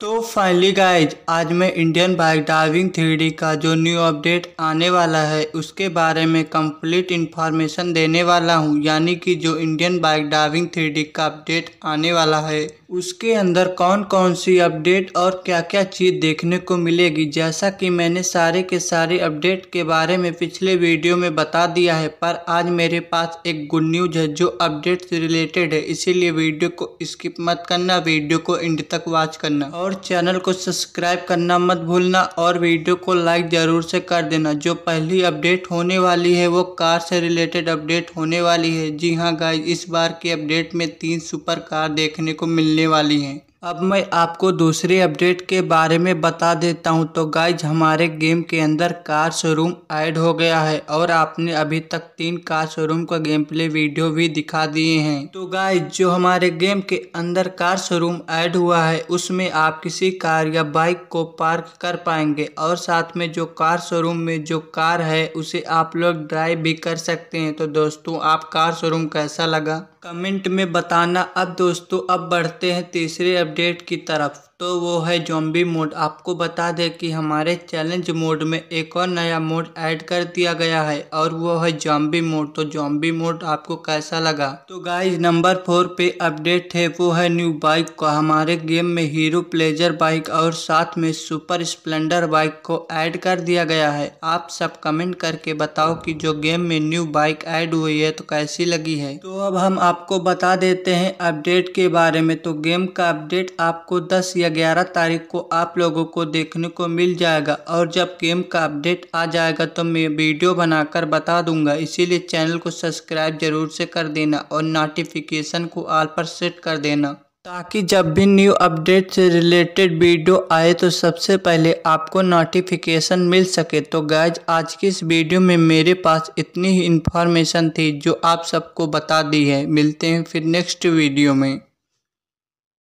तो finally guys आज मैं इंडियन बाइक ड्राइविंग थ्री का जो न्यू अपडेट आने वाला है उसके बारे में कंप्लीट इन्फॉर्मेशन देने वाला हूँ यानी कि जो इंडियन बाइक ड्राइविंग थ्री का अपडेट आने वाला है उसके अंदर कौन कौन सी अपडेट और क्या क्या चीज़ देखने को मिलेगी जैसा कि मैंने सारे के सारे अपडेट के बारे में पिछले वीडियो में बता दिया है पर आज मेरे पास एक गुड न्यूज़ है जो अपडेट से रिलेटेड है इसीलिए वीडियो को स्किप मत करना वीडियो को एंड तक वॉच करना और और चैनल को सब्सक्राइब करना मत भूलना और वीडियो को लाइक ज़रूर से कर देना जो पहली अपडेट होने वाली है वो कार से रिलेटेड अपडेट होने वाली है जी हाँ गाइज इस बार की अपडेट में तीन सुपर कार देखने को मिलने वाली हैं अब मैं आपको दूसरे अपडेट के बारे में बता देता हूं तो गाइज हमारे गेम के अंदर कार शोरूम ऐड हो गया है और आपने अभी तक तीन कार शोरूम का गेम प्ले वीडियो भी दिखा दिए हैं तो गाइज जो हमारे गेम के अंदर कार शोरूम ऐड हुआ है उसमें आप किसी कार या बाइक को पार्क कर पाएंगे और साथ में जो कार शोरूम में जो कार है उसे आप लोग ड्राइव भी कर सकते हैं तो दोस्तों आप कार शोरूम कैसा लगा कमेंट में बताना अब दोस्तों अब बढ़ते हैं तीसरे अपडेट की तरफ तो वो है जॉम्बी मोड आपको बता दें कि हमारे चैलेंज मोड में एक और नया मोड ऐड कर दिया गया है और वो है जॉम्बी मोड तो जॉम्बी मोड आपको कैसा लगा तो गाइस नंबर फोर पे अपडेट है वो है न्यू बाइक का हमारे गेम में हीरो प्लेजर बाइक और साथ में सुपर स्प्लेंडर बाइक को ऐड कर दिया गया है आप सब कमेंट करके बताओ की जो गेम में न्यू बाइक एड हुई है तो कैसी लगी है तो अब हम आपको बता देते हैं अपडेट के बारे में तो गेम का अपडेट आपको दस या या ग्यारह तारीख को आप लोगों को देखने को मिल जाएगा और जब गेम का अपडेट आ जाएगा तो मैं वीडियो बनाकर बता दूंगा इसीलिए चैनल को सब्सक्राइब जरूर से कर देना और नोटिफिकेशन को आल पर सेट कर देना ताकि जब भी न्यू अपडेट से रिलेटेड वीडियो आए तो सबसे पहले आपको नोटिफिकेशन मिल सके तो गैज आज की इस वीडियो में मेरे पास इतनी ही इन्फॉर्मेशन थी जो आप सबको बता दी है मिलते हैं फिर नेक्स्ट वीडियो में